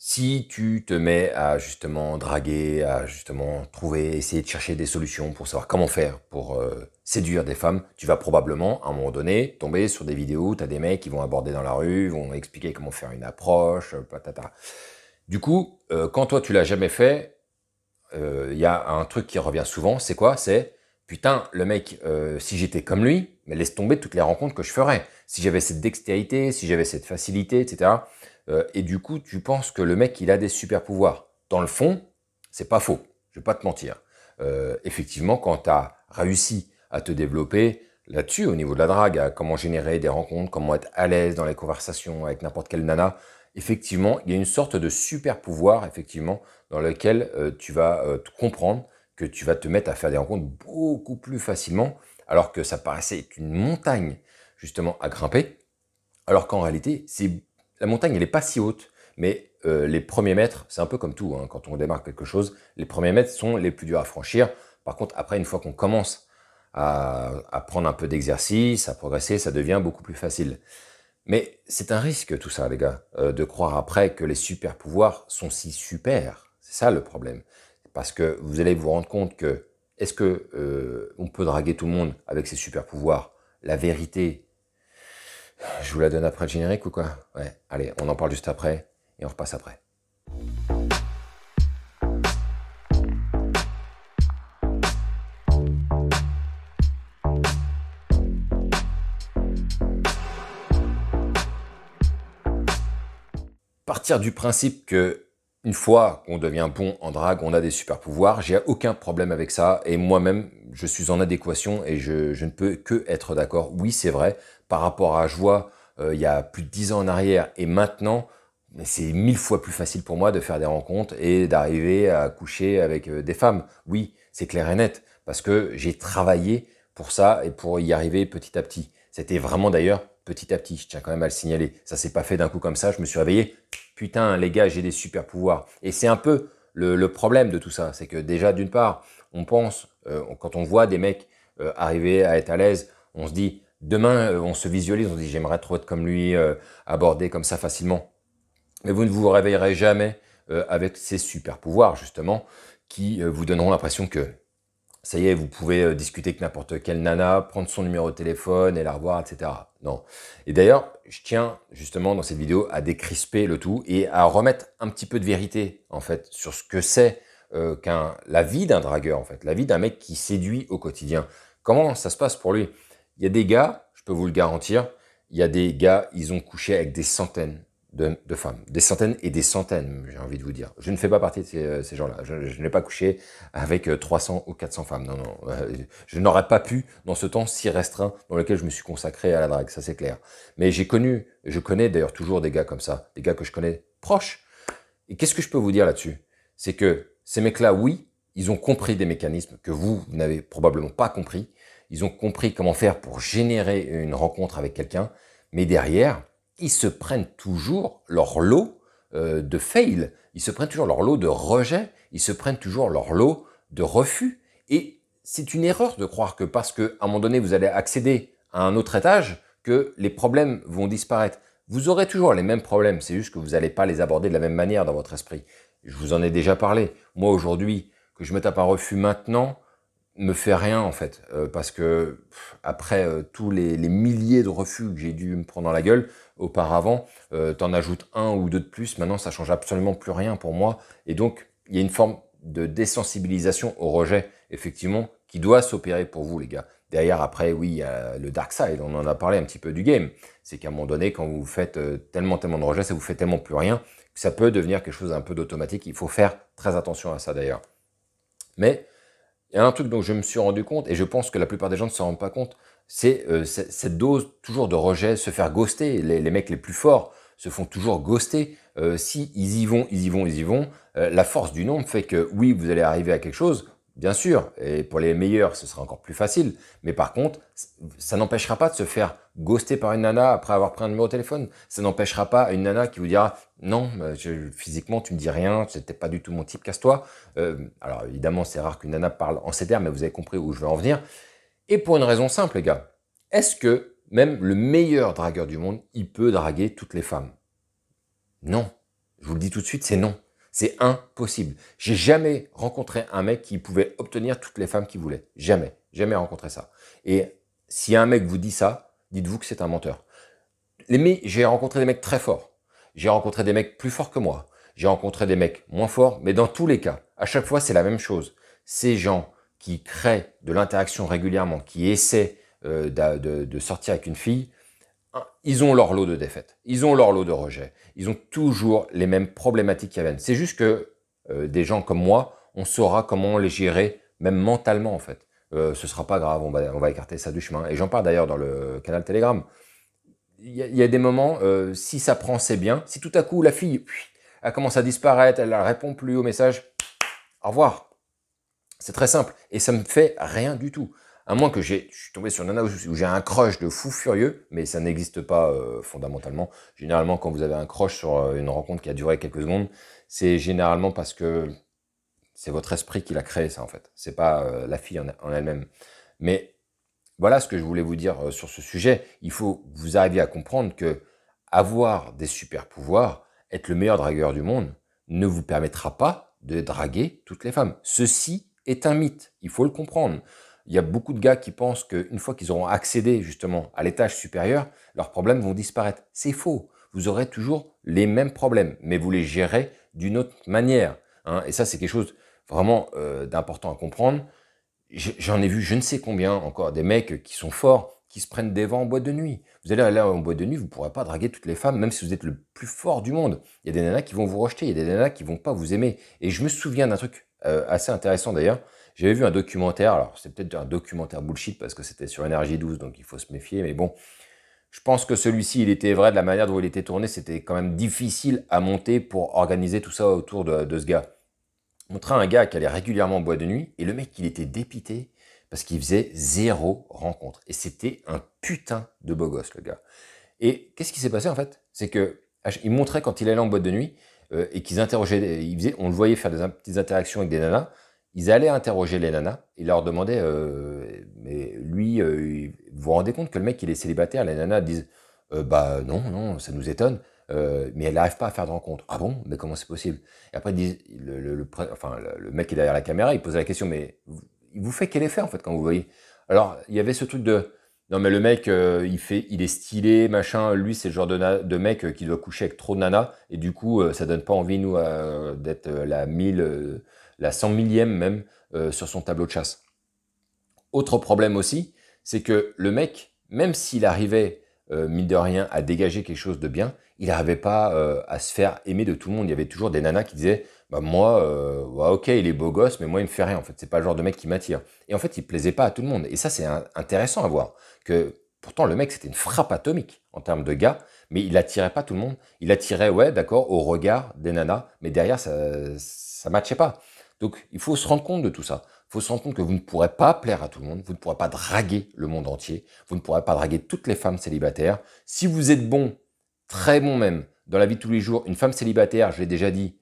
Si tu te mets à justement draguer, à justement trouver, essayer de chercher des solutions pour savoir comment faire pour euh, séduire des femmes, tu vas probablement à un moment donné tomber sur des vidéos où tu as des mecs qui vont aborder dans la rue, vont expliquer comment faire une approche, euh, patata. Du coup, euh, quand toi tu l'as jamais fait, il y a un truc qui revient souvent, c'est quoi C'est putain, le mec, si j'étais comme lui, mais laisse tomber toutes les rencontres que je ferais. Si j'avais cette dextérité, si j'avais cette facilité, etc. Euh, et du coup, tu penses que le mec, il a des super pouvoirs. Dans le fond, c'est pas faux. Je vais pas te mentir. Euh, effectivement, quand tu as réussi à te développer là-dessus, au niveau de la drague, à comment générer des rencontres, comment être à l'aise dans les conversations avec n'importe quelle nana, effectivement, il y a une sorte de super pouvoir, effectivement, dans lequel euh, tu vas comprendre que tu vas te mettre à faire des rencontres beaucoup plus facilement, alors que ça paraissait être une montagne, justement, à grimper, alors qu'en réalité, c'est la montagne, elle n'est pas si haute, mais euh, les premiers mètres, c'est un peu comme tout, hein, quand on démarre quelque chose, les premiers mètres sont les plus durs à franchir. Par contre, après, une fois qu'on commence à, prendre un peu d'exercice, à progresser, ça devient beaucoup plus facile. Mais c'est un risque tout ça, les gars, euh, de croire après que les super pouvoirs sont si super. C'est ça le problème. Parce que vous allez vous rendre compte que est-ce que euh, on peut draguer tout le monde avec ses super pouvoirs La vérité, je vous la donne après le générique ou quoi Ouais, allez, on en parle juste après et on repasse après. Partir du principe que une fois qu'on devient bon en drague, on a des super pouvoirs, j'ai aucun problème avec ça, et moi-même, je suis en adéquation et je, ne peux que être d'accord. Oui, c'est vrai, par rapport à Joie, euh, il y a plus de 10 ans en arrière, et maintenant, c'est mille fois plus facile pour moi de faire des rencontres et d'arriver à coucher avec euh, des femmes. Oui, c'est clair et net, parce que j'ai travaillé pour ça et pour y arriver petit à petit. C'était vraiment d'ailleurs petit à petit, je tiens quand même à le signaler. Ça s'est pas fait d'un coup comme ça, je me suis réveillé, putain les gars, j'ai des super pouvoirs. Et c'est un peu le, problème de tout ça, c'est que déjà d'une part, on pense, euh, quand on voit des mecs euh, arriver à être à l'aise, on se dit, demain euh, on se visualise, on se dit j'aimerais trop être comme lui, aborder comme ça facilement. Mais vous ne vous réveillerez jamais avec ces super pouvoirs justement qui vous donneront l'impression que ça y est, vous pouvez euh, discuter avec n'importe quelle nana, prendre son numéro de téléphone et la revoir, etc. Non. Et d'ailleurs, je tiens justement dans cette vidéo à décrisper le tout et à remettre un petit peu de vérité en fait sur ce que c'est euh, qu'un la vie d'un dragueur en fait, la vie d'un mec qui séduit au quotidien. Comment ça se passe pour lui Il y a des gars, je peux vous le garantir, il y a des gars, ils ont couché avec des centaines, de, femmes, des centaines et des centaines, j'ai envie de vous dire. Je ne fais pas partie de ces, euh, gens-là. Je, n'ai pas couché avec 300 euh, ou 400 femmes. Non, non. Euh, je n'aurais pas pu dans ce temps si restreint dans lequel je me suis consacré à la drague, ça c'est clair. Mais j'ai connu, je connais d'ailleurs toujours des gars comme ça, des gars que je connais proches. Et qu'est-ce que je peux vous dire là-dessus C'est que ces mecs-là, oui, ils ont compris des mécanismes que vous n'avez probablement pas compris. Ils ont compris comment faire pour générer une rencontre avec quelqu'un. Mais derrière, ils se prennent toujours leur lot euh, de fail, ils se prennent toujours leur lot de rejet, ils se prennent toujours leur lot de refus. Et c'est une erreur de croire que parce qu'à un moment donné, vous allez accéder à un autre étage, que les problèmes vont disparaître. Vous aurez toujours les mêmes problèmes, c'est juste que vous n'allez pas les aborder de la même manière dans votre esprit. Je vous en ai déjà parlé. Moi, aujourd'hui, que je me tape un refus maintenant, me fait rien en fait, euh, parce que après euh, tous les, milliers de refus que j'ai dû me prendre dans la gueule auparavant, euh, t'en ajoutes un ou deux de plus, maintenant ça change absolument plus rien pour moi, et donc il y a une forme de désensibilisation au rejet, effectivement, qui doit s'opérer pour vous les gars. Derrière, après, oui, le dark side, on en a parlé un petit peu du game, c'est qu'à un moment donné, quand vous faites tellement, tellement de rejets, ça vous fait tellement plus rien, que ça peut devenir quelque chose d'un peu d'automatique, il faut faire très attention à ça d'ailleurs. Mais il y a un truc dont je me suis rendu compte, et je pense que la plupart des gens ne s'en rendent pas compte, c'est euh, cette dose toujours de rejet, se faire ghoster. Les, mecs les plus forts se font toujours ghoster. Euh, si ils y vont, ils y vont, ils y vont, euh, la force du nombre fait que oui, vous allez arriver à quelque chose, Bien sûr, et pour les meilleurs, ce sera encore plus facile. Mais par contre, ça n'empêchera pas de se faire ghoster par une nana après avoir pris un numéro de téléphone. Ça n'empêchera pas une nana qui vous dira non, physiquement, tu me dis rien, c'était pas du tout mon type, casse-toi. Euh, alors évidemment, c'est rare qu'une nana parle en ces termes, mais vous avez compris où je veux en venir. Et pour une raison simple, les gars. Est-ce que même le meilleur dragueur du monde, il peut draguer toutes les femmes Non. Je vous le dis tout de suite, c'est non. C'est impossible. J'ai jamais rencontré un mec qui pouvait obtenir toutes les femmes qu'il voulait. Jamais. Jamais rencontré ça. Et si un mec vous dit ça, dites-vous que c'est un menteur. Les j'ai rencontré des mecs très forts. J'ai rencontré des mecs plus forts que moi. J'ai rencontré des mecs moins forts, mais dans tous les cas, à chaque fois, c'est la même chose. Ces gens qui créent de l'interaction régulièrement, qui essaient euh, de sortir avec une fille, ils ont leur lot de défaites, ils ont leur lot de rejets, ils ont toujours les mêmes problématiques qui avait. C'est juste que euh, des gens comme moi, on saura comment les gérer, même mentalement en fait. Euh, ce sera pas grave, on va, on écarter ça du chemin. Et j'en parle d'ailleurs dans le canal Telegram. Il y, a des moments, euh, si ça prend, c'est bien. Si tout à coup la fille elle commence à disparaître, elle ne répond plus au message, au revoir. C'est très simple et ça me fait rien du tout. À moins que je suis tombé sur Nana où j'ai un crush de fou furieux, mais ça n'existe pas euh, fondamentalement. Généralement, quand vous avez un crush sur euh, une rencontre qui a duré quelques secondes, c'est généralement parce que c'est votre esprit qui l'a créé, ça, en fait. C'est pas euh, la fille en, elle-même. Mais voilà ce que je voulais vous dire sur ce sujet. Il faut vous arriver à comprendre que avoir des super pouvoirs, être le meilleur dragueur du monde, ne vous permettra pas de draguer toutes les femmes. Ceci est un mythe, il faut le comprendre il y a beaucoup de gars qui pensent qu'une fois qu'ils auront accédé justement à l'étage supérieur, leurs problèmes vont disparaître. C'est faux. Vous aurez toujours les mêmes problèmes, mais vous les gérez d'une autre manière. Hein. Et ça, c'est quelque chose vraiment euh, d'important à comprendre. J'en ai vu je ne sais combien encore des mecs qui sont forts, qui se prennent des vents en boîte de nuit. Vous allez aller en boîte de nuit, vous ne pourrez pas draguer toutes les femmes, même si vous êtes le plus fort du monde. Il y a des nanas qui vont vous rejeter, il y a des nanas qui vont pas vous aimer. Et je me souviens d'un truc euh, assez intéressant d'ailleurs. J'avais vu un documentaire, alors c'est peut-être un documentaire bullshit parce que c'était sur énergie 12, donc il faut se méfier, mais bon, je pense que celui-ci, il était vrai de la manière dont il était tourné, c'était quand même difficile à monter pour organiser tout ça autour de, de ce gars. Montrer un gars qui allait régulièrement en boîte de nuit, et le mec, il était dépité parce qu'il faisait zéro rencontre. Et c'était un putain de beau gosse, le gars. Et qu'est-ce qui s'est passé en fait C'est que ah, il montrait quand il allait en boîte de nuit, euh, et qu'ils interrogeaient, ils on le voyait faire des petites interactions avec des nanas, ils allaient interroger les nanas ils leur demandaient, euh, mais lui, euh, vous vous rendez compte que le mec, il est célibataire, les nanas disent, bah non, non, ça nous étonne, mais elle n'arrive pas à faire de rencontre. Ah bon, mais comment c'est possible Et après, ils le, enfin, le, mec qui est derrière la caméra, il pose la question, mais il vous fait quel effet en fait quand vous voyez Alors, il y avait ce truc de, non, mais le mec, euh, il, fait, il est stylé, machin. Lui, c'est le genre de, mec euh, qui doit coucher avec trop de nanas. Et du coup, euh, ça donne pas envie, nous, d'être la mille, la 100 millième même sur son tableau de chasse. Autre problème aussi, c'est que le mec, même s'il arrivait, mine de rien, à dégager quelque chose de bien, il n'arrivait pas à se faire aimer de tout le monde. Il y avait toujours des nanas qui disaient bah moi, euh, ok, il est beau gosse, mais moi, il me fait rien. En fait, c'est pas le genre de mec qui m'attire. Et en fait, il plaisait pas à tout le monde. Et ça, c'est intéressant à voir. Que pourtant, le mec, c'était une frappe atomique en termes de gars, mais il attirait pas tout le monde. Il attirait, ouais, d'accord, au regard des nanas, mais derrière, ça, ça matchait pas. Donc, il faut se rendre compte de tout ça. Il faut se rendre compte que vous ne pourrez pas plaire à tout le monde, vous ne pourrez pas draguer le monde entier, vous ne pourrez pas draguer toutes les femmes célibataires. Si vous êtes bon, très bon même, dans la vie de tous les jours, une femme célibataire, je l'ai déjà dit,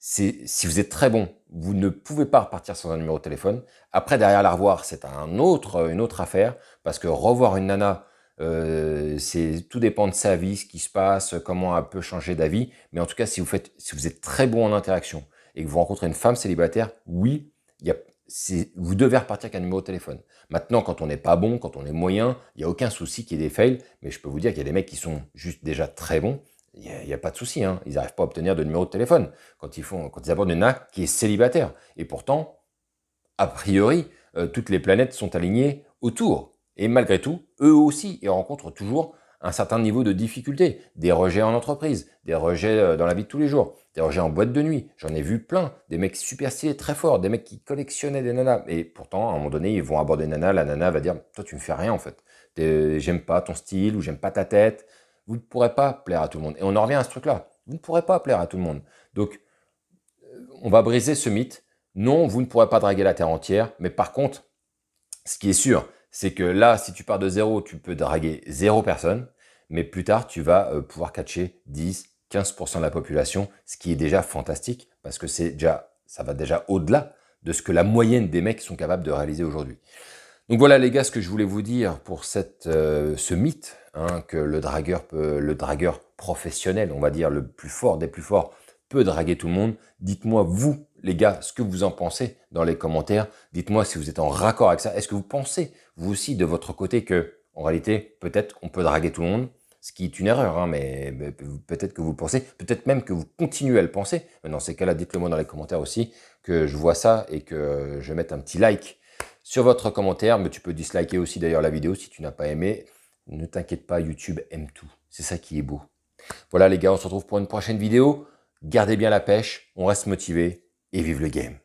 si vous êtes très bon, vous ne pouvez pas repartir sans un numéro de téléphone. Après, derrière la revoir, c'est un autre, euh, une autre affaire, parce que revoir une nana, euh, c'est tout dépend de sa vie, ce qui se passe, comment elle peut changer d'avis. Mais en tout cas, si vous faites, si vous êtes très bon en interaction et que vous rencontrez une femme célibataire, oui, vous devez repartir qu'un numéro de téléphone. Maintenant, quand on n'est pas bon, quand on est moyen, il n'y a aucun souci qu'il y ait des fails. Mais je peux vous dire qu'il y a des mecs qui sont juste déjà très bons il n'y a, pas de souci. Hein. Ils n'arrivent pas à obtenir de numéro de téléphone quand ils, font, ils abordent une nana qui est célibataire. Et pourtant, a priori, euh, toutes les planètes sont alignées autour. Et malgré tout, eux aussi, ils rencontrent toujours un certain niveau de difficulté. Des rejets en entreprise, des rejets euh, dans la vie de tous les jours, des rejets en boîte de nuit. J'en ai vu plein. Des mecs super stylés, très forts, des mecs qui collectionnaient des nanas. Et pourtant, à un moment donné, ils vont aborder nana, la nana va dire Toi, tu me fais rien en fait. J'aime pas ton style ou j'aime pas ta tête vous ne pourrez pas plaire à tout le monde. Et on en revient à ce truc-là. Vous ne pourrez pas plaire à tout le monde. Donc, euh, on va briser ce mythe. Non, vous ne pourrez pas draguer la terre entière, mais par contre, ce qui est sûr, c'est que là, si tu pars de zéro, tu peux draguer zéro personne, mais plus tard, tu vas euh, pouvoir catcher 10, 15% de la population, ce qui est déjà fantastique, parce que c'est déjà, ça va déjà au-delà de ce que la moyenne des mecs sont capables de réaliser aujourd'hui. Donc voilà les gars ce que je voulais vous dire pour cette, euh, ce mythe Hein, que le dragueur, peut, le dragueur professionnel, on va dire le plus fort des plus forts, peut draguer tout le monde. Dites-moi, vous, les gars, ce que vous en pensez dans les commentaires. Dites-moi si vous êtes en raccord avec ça. Est-ce que vous pensez, vous aussi, de votre côté, que, en réalité, peut-être on peut draguer tout le monde ce qui est une erreur, hein, mais, peut-être que vous pensez, peut-être même que vous continuez à le penser. Mais dans ces cas-là, dites-le moi dans les commentaires aussi, que je vois ça et que je mette un petit like sur votre commentaire, mais tu peux disliker aussi d'ailleurs la vidéo si tu n'as pas aimé. Ne t'inquiète pas, YouTube aime tout. C'est ça qui est beau. Voilà les gars, on se retrouve pour une prochaine vidéo. Gardez bien la pêche, on reste motivé et vive le game.